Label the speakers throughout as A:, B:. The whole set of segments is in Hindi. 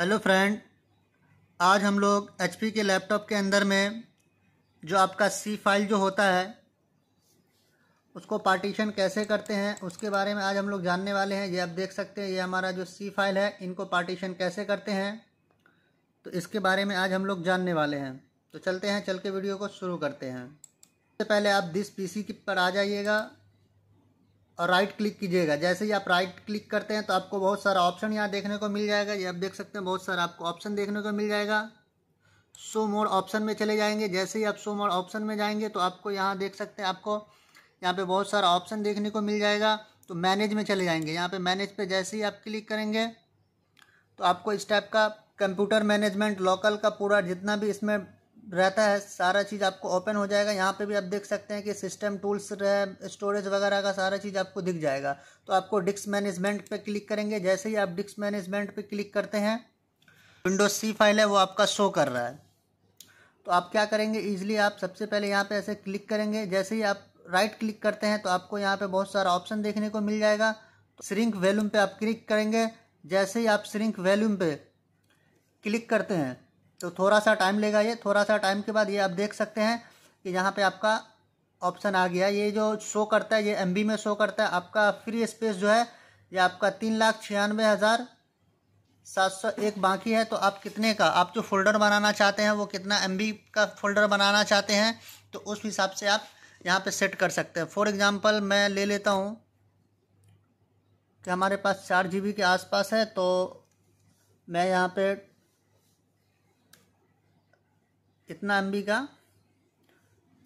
A: हेलो फ्रेंड आज हम लोग एच के लैपटॉप के अंदर में जो आपका सी फाइल जो होता है उसको पार्टीशन कैसे करते हैं उसके बारे में आज हम लोग जानने वाले हैं ये आप देख सकते हैं ये हमारा जो सी फाइल है इनको पार्टीशन कैसे करते हैं तो इसके बारे में आज हम लोग जानने वाले हैं तो चलते हैं चल के वीडियो को शुरू करते हैं सबसे पहले आप दिस पी की पर आ जाइएगा और राइट क्लिक कीजिएगा जैसे ही आप राइट क्लिक करते हैं तो आपको बहुत सारा ऑप्शन यहाँ देखने को मिल जाएगा ये आप देख सकते हैं बहुत सारा आपको ऑप्शन देखने को मिल जाएगा शो मोड ऑप्शन में चले जाएंगे जैसे ही आप शो मोड ऑप्शन में जाएंगे तो आपको यहाँ देख सकते हैं आपको यहाँ पे बहुत सारा ऑप्शन देखने को मिल जाएगा तो मैनेज में चले जाएंगे यहाँ पे मैनेज पे जैसे ही आप क्लिक करेंगे तो आपको इस टाइप का कंप्यूटर मैनेजमेंट लोकल का पूरा जितना भी इसमें रहता है सारा चीज़ आपको ओपन हो जाएगा यहाँ पे भी आप देख सकते हैं कि सिस्टम टूल्स स्टोरेज वगैरह का सारा चीज़ आपको दिख जाएगा तो आपको डिस्क मैनेजमेंट पे क्लिक करेंगे जैसे ही आप डिस्क मैनेजमेंट पे क्लिक करते हैं विंडोज सी फाइल है वो आपका शो कर रहा है तो आप क्या करेंगे ईजिली आप सबसे पहले यहाँ पर ऐसे क्लिक करेंगे जैसे ही आप राइट क्लिक करते हैं तो आपको यहाँ पर बहुत सारा ऑप्शन देखने को मिल जाएगा श्रिंक वैल्यूम पर आप क्लिक करेंगे जैसे ही आप श्रिंक वैल्यूम पर क्लिक करते हैं तो थोड़ा सा टाइम लेगा ये थोड़ा सा टाइम के बाद ये आप देख सकते हैं कि यहाँ पे आपका ऑप्शन आ गया ये जो शो करता है ये एम में शो करता है आपका फ्री स्पेस जो है ये आपका तीन लाख छियानवे हज़ार सात सौ एक बाकी है तो आप कितने का आप जो फोल्डर बनाना चाहते हैं वो कितना एम का फोल्डर बनाना चाहते हैं तो उस हिसाब से आप यहाँ पर सेट कर सकते हैं फॉर एग्ज़ाम्पल मैं ले लेता हूँ कि हमारे पास चार जी के आसपास है तो मैं यहाँ पर इतना एम का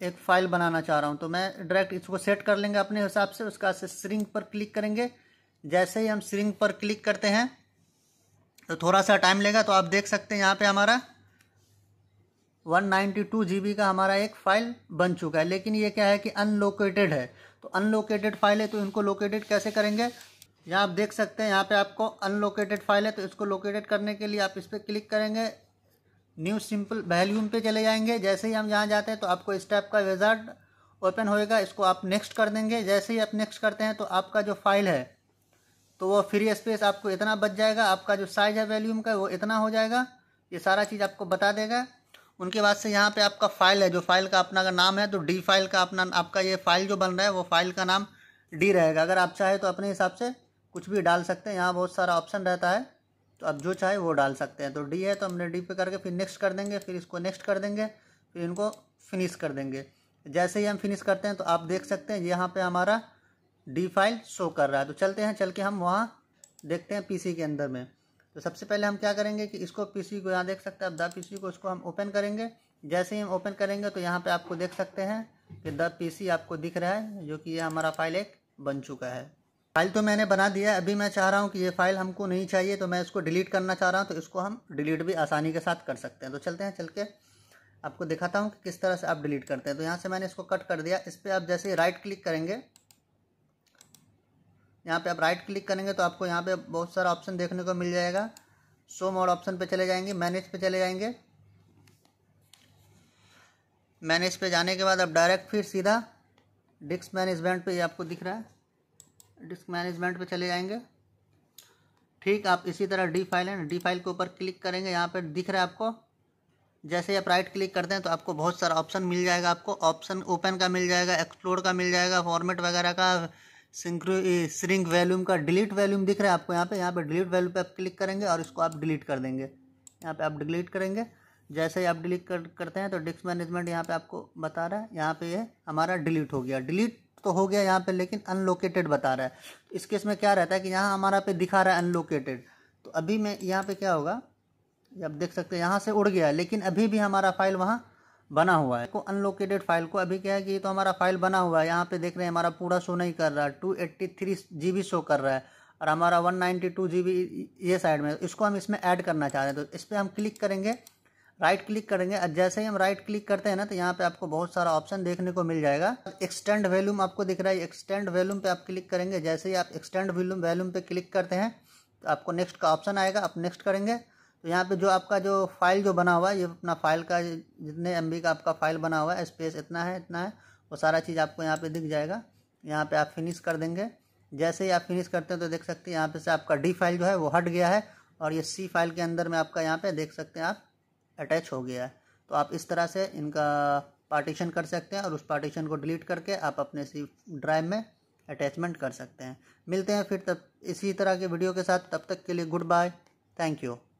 A: एक फाइल बनाना चाह रहा हूँ तो मैं डायरेक्ट इसको सेट कर लेंगे अपने हिसाब से उसका से स्रिंग पर क्लिक करेंगे जैसे ही हम स्रिंग पर क्लिक करते हैं तो थोड़ा सा टाइम लेगा तो आप देख सकते हैं यहाँ पे हमारा 192 जीबी का हमारा एक फ़ाइल बन चुका है लेकिन ये क्या है कि अनलोकेटेड है तो अनलोकेटेड फाइल है तो इनको लोकेटेड कैसे करेंगे यहाँ आप देख सकते हैं यहाँ पे आपको अनलोकेटेड फाइल है तो इसको लोकेटेड करने के लिए आप इस पर क्लिक करेंगे न्यू सिंपल वैल्यूम पे चले जाएंगे जैसे ही हम यहाँ जाते हैं तो आपको इस टाइप का वेजार्ट ओपन होएगा इसको आप नेक्स्ट कर देंगे जैसे ही आप नेक्स्ट करते हैं तो आपका जो फाइल है तो वो फ्री स्पेस आपको इतना बच जाएगा आपका जो साइज है वैल्यूम का वो इतना हो जाएगा ये सारा चीज़ आपको बता देगा उनके बाद से यहाँ पे आपका फाइल है जो फाइल का अपना का नाम है तो डी फाइल का अपना आपका ये फाइल जो बन रहा है वो फाइल का नाम डी रहेगा अगर आप चाहें तो अपने हिसाब से कुछ भी डाल सकते हैं यहाँ बहुत सारा ऑप्शन रहता है तो आप जो चाहे वो डाल सकते हैं तो डी है तो हमने डी पे करके फिर नेक्स्ट कर देंगे फिर इसको नेक्स्ट कर देंगे फिर इनको फिनिश कर देंगे जैसे ही हम फिनिश करते हैं तो आप देख सकते हैं यहाँ पे हमारा डी फाइल शो कर रहा है तो चलते हैं चल के हम वहाँ देखते हैं पीसी के अंदर में तो सबसे पहले हम क्या करेंगे कि इसको पी को यहाँ देख सकते हैं द पीसी को इसको हम ओपन करेंगे जैसे ही हम ओपन करेंगे तो यहाँ पर आपको देख सकते हैं कि द पी आपको दिख रहा है जो कि ये हमारा फाइल एक बन चुका है फाइल तो मैंने बना दिया अभी मैं चाह रहा हूँ कि ये फाइल हमको नहीं चाहिए तो मैं इसको डिलीट करना चाह रहा हूँ तो इसको हम डिलीट भी आसानी के साथ कर सकते हैं तो चलते हैं चल के आपको दिखाता हूँ कि किस तरह से आप डिलीट करते हैं तो यहाँ से मैंने इसको कट कर दिया इस पर आप जैसे राइट क्लिक करेंगे यहाँ पे आप राइट क्लिक करेंगे तो आपको यहाँ पे बहुत सारा ऑप्शन देखने को मिल जाएगा शो मोड ऑप्शन पे चले जाएंगे मैनेज पे चले जाएंगे मैनेज पे जाने के बाद आप डायरेक्ट फिर सीधा डिस्क मैनेजमेंट पे ये आपको दिख रहा है डिस्क मैनेजमेंट पे चले जाएंगे ठीक आप इसी तरह डी फाइल है डी फाइल के ऊपर क्लिक करेंगे यहाँ पर दिख रहा है आपको जैसे आप राइट क्लिक करते हैं तो आपको बहुत सारा ऑप्शन मिल जाएगा आपको ऑप्शन ओपन का मिल जाएगा एक्सप्लोर का मिल जाएगा फॉर्मेट वगैरह का श्रिंक वैल्यूम का डिलीट वैल्यूम दिख रहा है आपको यहाँ पे यहाँ पे डिलीट वैल्यूम पे आप क्लिक करेंगे और इसको आप डिलीट कर देंगे यहाँ पे आप डिलीट करेंगे जैसे ही आप डिलीट कर, करते हैं तो डिस्क मैनेजमेंट यहाँ पे आपको बता रहा है यहाँ पे ये यह हमारा डिलीट हो गया डिलीट तो हो गया यहाँ पे लेकिन अनलोकेटेड बता रहा है इस केस में क्या रहता है कि यहाँ हमारा पे दिखा रहा है अनलोकेटेड तो अभी मैं यहाँ पे क्या होगा आप देख सकते हैं यहाँ से उड़ गया है लेकिन अभी भी हमारा फाइल वहाँ बना हुआ है को अनलोकेटेड फाइल को अभी क्या है कि तो हमारा फाइल बना हुआ है यहाँ पे देख रहे हैं हमारा पूरा शो नहीं कर रहा है two eighty three GB show शो कर रहा है और हमारा वन नाइन्टी टू जी बी ये साइड में इसको हम इसमें ऐड करना चाह रहे हैं तो इस पर हम क्लिक करेंगे राइट क्लिक करेंगे जैसे ही हम राइट क्लिक करते हैं ना तो यहाँ पे आपको बहुत सारा ऑप्शन देखने को मिल जाएगा एक्सटेंड वैल्यूम आपको दिख रहा है एक्सटेंड वैल्यूम पे आप क्लिक करेंगे जैसे ही आप एक्सटेंड वैल्यूम वैल्यूम पे क्लिक करते हैं तो आपको नेक्स्ट का ऑप्शन आएगा आप नेक्स्ट करेंगे तो यहाँ पर जो आपका जो फाइल जो बना हुआ है ये अपना फाइल का जितने एम का आपका फाइल बना हुआ है स्पेस इतना है इतना है वो सारा चीज़ आपको यहाँ पर दिख जाएगा यहाँ पर आप फिनिश कर देंगे जैसे ही आप फिनिश करते हैं तो देख सकते हैं यहाँ पे से आपका डी फाइल जो है वो हट गया है और ये सी फाइल के अंदर में आपका यहाँ पे देख सकते हैं आप अटैच हो गया है तो आप इस तरह से इनका पार्टीशन कर सकते हैं और उस पार्टीशन को डिलीट करके आप अपने सी ड्राइव में अटैचमेंट कर सकते हैं मिलते हैं फिर तब इसी तरह के वीडियो के साथ तब तक के लिए गुड बाय थैंक यू